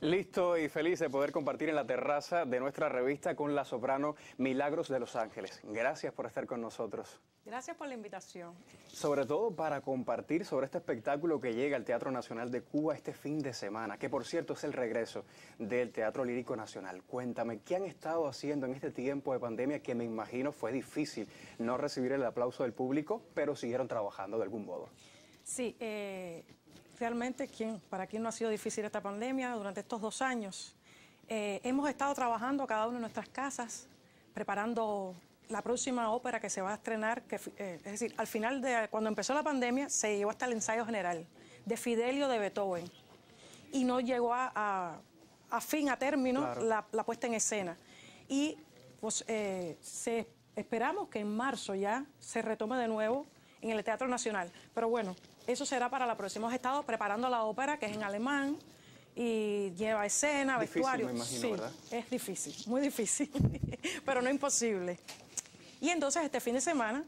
Listo y feliz de poder compartir en la terraza de nuestra revista con la soprano Milagros de Los Ángeles. Gracias por estar con nosotros. Gracias por la invitación. Sobre todo para compartir sobre este espectáculo que llega al Teatro Nacional de Cuba este fin de semana, que por cierto es el regreso del Teatro Lírico Nacional. Cuéntame, ¿qué han estado haciendo en este tiempo de pandemia que me imagino fue difícil no recibir el aplauso del público, pero siguieron trabajando de algún modo? Sí, eh, realmente para quien no ha sido difícil esta pandemia durante estos dos años. Eh, hemos estado trabajando cada uno en nuestras casas, preparando la próxima ópera que se va a estrenar, eh, es decir, al final de cuando empezó la pandemia se llevó hasta el ensayo general de Fidelio de Beethoven y no llegó a, fin, a término, la, puesta en escena. Y pues eh, esperamos que en marzo ya se retome de nuevo en el Teatro Nacional. Pero bueno, eso será para los próximos estados preparando la ópera, que es en alemán, y lleva escena, vestuario. Me imagino, es difícil, muy difícil, pero no imposible. Y entonces este fin de semana,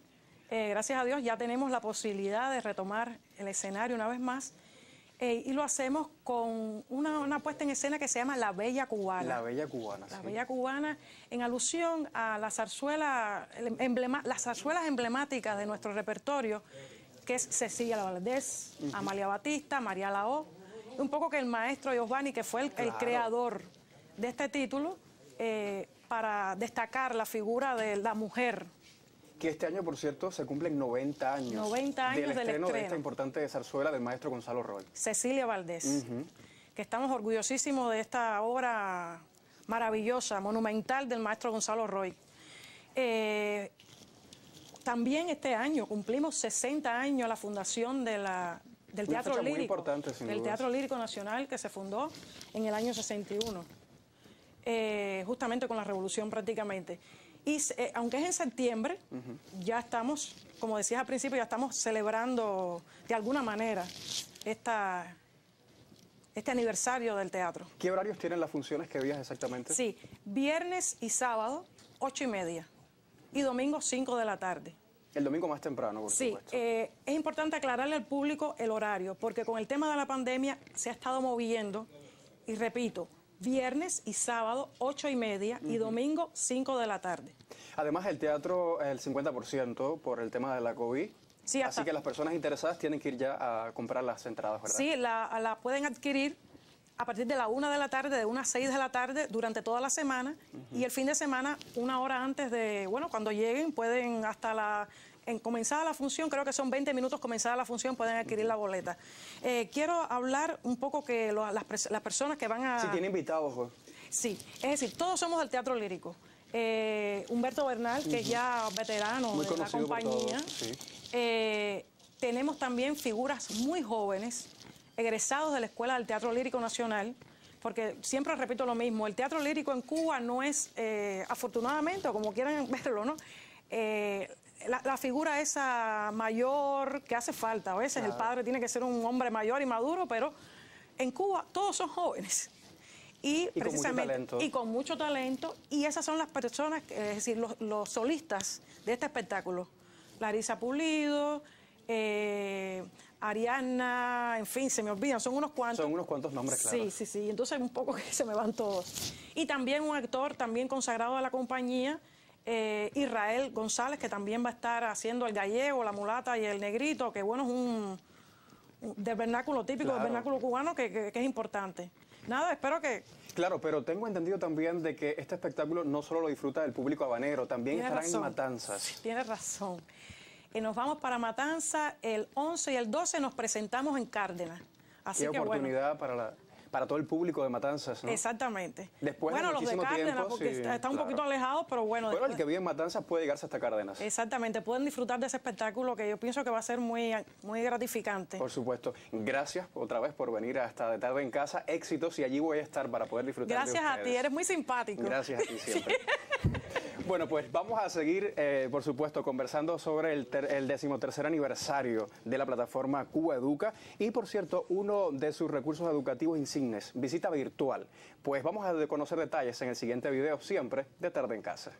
eh, gracias a Dios, ya tenemos la posibilidad de retomar el escenario una vez más. Eh, y lo hacemos con una, puesta en escena que se llama La Bella Cubana. La Bella Cubana, La Bella Cubana, en alusión a las zarzuelas emblemáticas de nuestro repertorio, que es Cecilia Valdés, Amalia Batista, María Lao. Un poco que el maestro Giovanni, que fue el, creador de este título, eh, para destacar la figura de la mujer que este año, por cierto, se cumplen 90 años. 90 años del, estreno, de esta importante zarzuela del maestro Gonzalo Roy. Cecilia Valdés, que estamos orgullosísimos de esta obra maravillosa, monumental del maestro Gonzalo Roy también este año cumplimos 60 años la fundación de la, del Teatro Lírico, del Teatro Lírico Nacional que se fundó en el año 61, eh, justamente con la revolución prácticamente. Y eh, aunque es en septiembre, ya estamos, como decías al principio, ya estamos celebrando de alguna manera este aniversario del teatro. ¿Qué horarios tienen las funciones que vías exactamente? Sí, viernes y sábado, ocho y media y domingo 5 de la tarde. El domingo más temprano, por sí, supuesto. Sí, eh, es importante aclararle al público el horario, porque con el tema de la pandemia se ha estado moviendo, y repito, viernes y sábado 8 y media y domingo 5 de la tarde. Además, el teatro el 50% por el tema de la COVID. Sí, Así que las personas interesadas tienen que ir ya a comprar las entradas, ¿verdad? Sí, la, la pueden adquirir a partir de la una de la tarde, de unas seis de la tarde, durante toda la semana y el fin de semana, una hora antes de, bueno, cuando lleguen pueden hasta la en comenzada la función, creo que son 20 minutos comenzada la función, pueden adquirir la boleta. Eh, quiero hablar un poco que las, personas que van a... Si tiene invitados, Sí, es decir, todos somos del teatro lírico. Eh, Humberto Bernal, que es ya veterano de la compañía. Eh, tenemos también figuras muy jóvenes egresados de la Escuela del Teatro Lírico Nacional, porque siempre repito lo mismo, el teatro lírico en Cuba no es, eh, afortunadamente, o como quieran verlo, ¿no? Eh, la, figura esa mayor que hace falta. A veces el padre tiene que ser un hombre mayor y maduro, pero en Cuba todos son jóvenes. Y, precisamente, con y con mucho talento. Y esas son las personas, es decir, los, solistas de este espectáculo. Larisa Pulido, eh, Ariana, en fin, se me olvidan, son unos cuantos. Son unos cuantos nombres, claro. Sí, sí, sí, entonces un poco que se me van todos. Y también un actor también consagrado a la compañía, eh, Israel González, que también va a estar haciendo el gallego, la mulata y el negrito, que bueno, es un, del vernáculo típico, del vernáculo cubano, que, es importante. Nada, espero que, Claro, pero tengo entendido también de que este espectáculo no solo lo disfruta el público habanero, también estará en matanzas. Tienes razón y nos vamos para Matanza el 11 y el 12 nos presentamos en Cárdenas. Así Qué que oportunidad para para todo el público de Matanzas, ¿no? Exactamente. Después bueno, de los de Cárdenas, porque un poquito alejado pero bueno. Pero el que vive en Matanzas puede llegarse hasta Cárdenas. Exactamente, pueden disfrutar de ese espectáculo que yo pienso que va a ser muy, muy gratificante. Por supuesto. Gracias otra vez por venir hasta de tarde en casa. Éxitos y allí voy a estar para poder disfrutar. Gracias a ti, eres muy simpático. Gracias a ti siempre. Bueno, pues vamos a seguir, eh, por supuesto, conversando sobre el, ter el decimotercer aniversario de la plataforma Cuba Educa y, por cierto, uno de sus recursos educativos insignes, visita virtual. Pues vamos a conocer detalles en el siguiente video, siempre de tarde en casa.